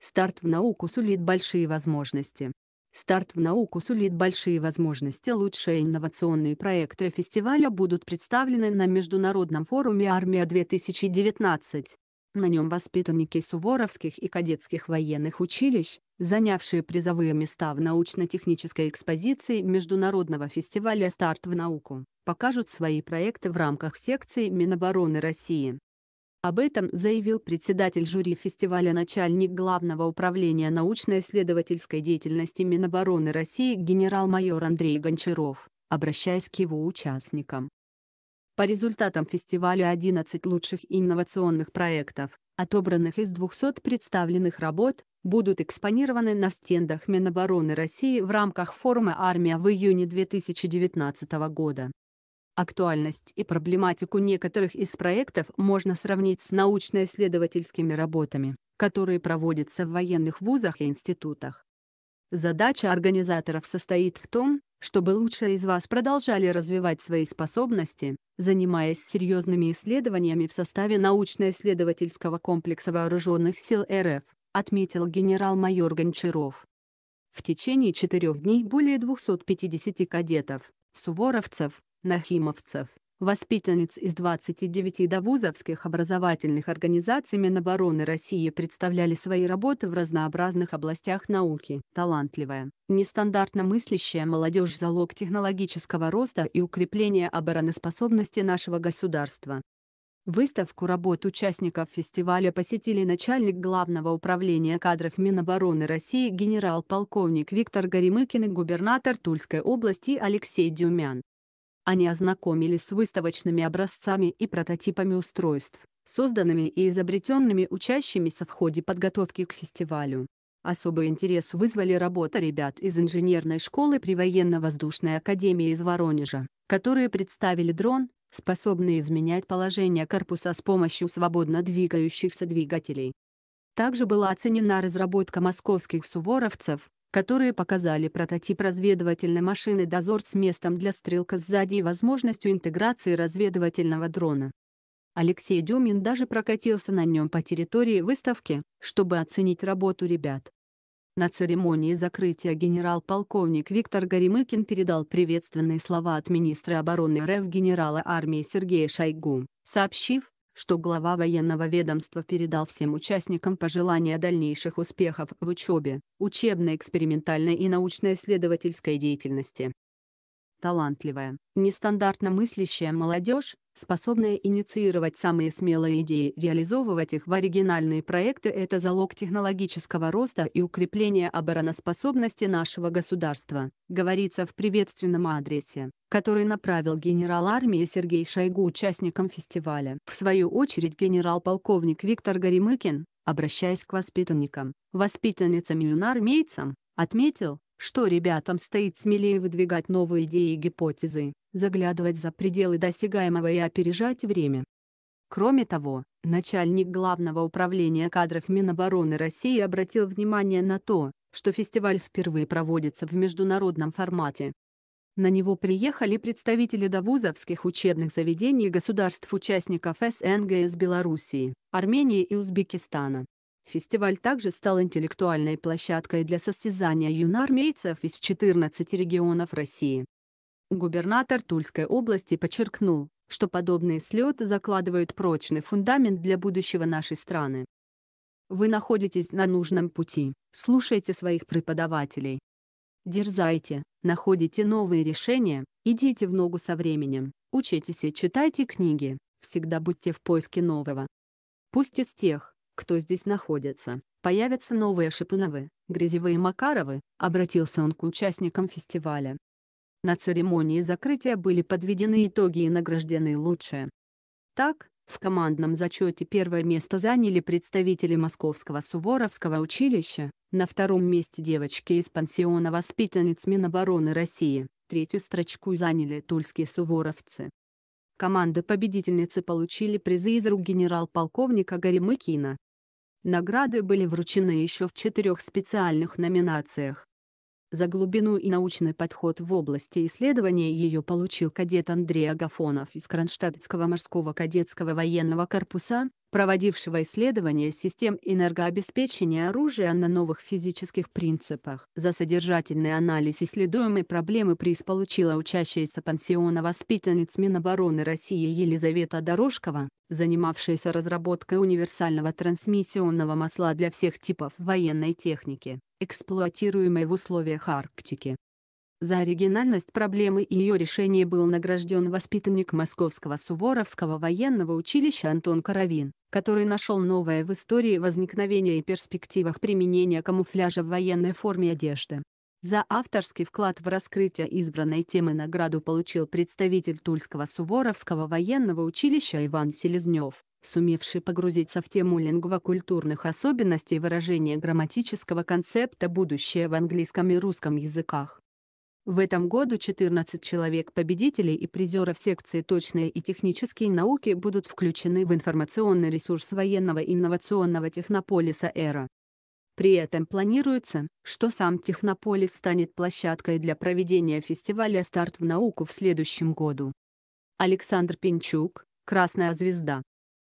Старт в науку сулит большие возможности. Старт в науку сулит большие возможности. Лучшие инновационные проекты фестиваля будут представлены на Международном форуме «Армия-2019». На нем воспитанники суворовских и кадетских военных училищ, занявшие призовые места в научно-технической экспозиции Международного фестиваля «Старт в науку», покажут свои проекты в рамках секции Минобороны России. Об этом заявил председатель жюри фестиваля начальник Главного управления научно-исследовательской деятельности Минобороны России генерал-майор Андрей Гончаров, обращаясь к его участникам. По результатам фестиваля 11 лучших инновационных проектов, отобранных из 200 представленных работ, будут экспонированы на стендах Минобороны России в рамках форума «Армия» в июне 2019 года. Актуальность и проблематику некоторых из проектов можно сравнить с научно-исследовательскими работами, которые проводятся в военных вузах и институтах. Задача организаторов состоит в том, чтобы лучшие из вас продолжали развивать свои способности, занимаясь серьезными исследованиями в составе научно-исследовательского комплекса вооруженных сил РФ, отметил генерал-майор Гончаров. В течение четырех дней более 250 кадетов, суворовцев, нахимовцев. Воспитанниц из 29 довузовских образовательных организаций Минобороны России представляли свои работы в разнообразных областях науки. Талантливая, нестандартно мыслящая молодежь – залог технологического роста и укрепления обороноспособности нашего государства. Выставку работ участников фестиваля посетили начальник Главного управления кадров Минобороны России генерал-полковник Виктор Горемыкин и губернатор Тульской области Алексей Дюмян они ознакомились с выставочными образцами и прототипами устройств, созданными и изобретенными учащимися в ходе подготовки к фестивалю. Особый интерес вызвали работа ребят из инженерной школы при военно-воздушной академии из Воронежа, которые представили дрон, способный изменять положение корпуса с помощью свободно двигающихся двигателей. Также была оценена разработка московских суворовцев, которые показали прототип разведывательной машины «Дозор» с местом для стрелка сзади и возможностью интеграции разведывательного дрона. Алексей Демин даже прокатился на нем по территории выставки, чтобы оценить работу ребят. На церемонии закрытия генерал-полковник Виктор Горемыкин передал приветственные слова от министра обороны РФ генерала армии Сергея Шойгу, сообщив, что глава военного ведомства передал всем участникам пожелания дальнейших успехов в учебе, учебно экспериментальной и научно-исследовательской деятельности, талантливая, нестандартно мыслящая молодежь, способная инициировать самые смелые идеи, реализовывать их в оригинальные проекты – это залог технологического роста и укрепления обороноспособности нашего государства, говорится в приветственном адресе, который направил генерал армии Сергей Шойгу участникам фестиваля. В свою очередь генерал-полковник Виктор Горемыкин, обращаясь к воспитанникам, воспитанницам и юнармейцам, отметил, что ребятам стоит смелее выдвигать новые идеи и гипотезы, заглядывать за пределы досягаемого и опережать время. Кроме того, начальник Главного управления кадров Минобороны России обратил внимание на то, что фестиваль впервые проводится в международном формате. На него приехали представители довузовских учебных заведений государств-участников СНГ из Белоруссии, Армении и Узбекистана, Фестиваль также стал интеллектуальной площадкой для состязания юноармейцев из 14 регионов России. Губернатор Тульской области подчеркнул, что подобные слеты закладывают прочный фундамент для будущего нашей страны. Вы находитесь на нужном пути, слушайте своих преподавателей. Дерзайте, находите новые решения, идите в ногу со временем, учитесь и читайте книги, всегда будьте в поиске нового. Пусть из тех, кто здесь находится. Появятся новые Шипуновы, Грязевы и Макаровы, обратился он к участникам фестиваля. На церемонии закрытия были подведены итоги и награждены лучшие. Так, в командном зачете первое место заняли представители Московского Суворовского училища, на втором месте девочки из пансиона воспитанниц Минобороны России, третью строчку заняли тульские суворовцы. Команды победительницы получили призы из рук генерал-полковника Гарри Награды были вручены еще в четырех специальных номинациях. За глубину и научный подход в области исследования ее получил кадет Андрей Агафонов из Кронштадтского морского кадетского военного корпуса, проводившего исследования систем энергообеспечения оружия на новых физических принципах. За содержательный анализ исследуемой проблемы приз получила учащаяся пансиона воспитанниц Минобороны России Елизавета Дорожкова, занимавшаяся разработкой универсального трансмиссионного масла для всех типов военной техники, эксплуатируемой в условиях Арктики. За оригинальность проблемы и ее решение был награжден воспитанник Московского Суворовского военного училища Антон Коровин, который нашел новое в истории возникновения и перспективах применения камуфляжа в военной форме одежды. За авторский вклад в раскрытие избранной темы награду получил представитель Тульского Суворовского военного училища Иван Селезнев, сумевший погрузиться в тему лингвокультурных особенностей выражения грамматического концепта «будущее в английском и русском языках». В этом году 14 человек-победителей и призеров секции «Точные и технические науки» будут включены в информационный ресурс военного инновационного технополиса «Эра». При этом планируется, что сам Технополис станет площадкой для проведения фестиваля «Старт в науку» в следующем году. Александр Пинчук, «Красная звезда»,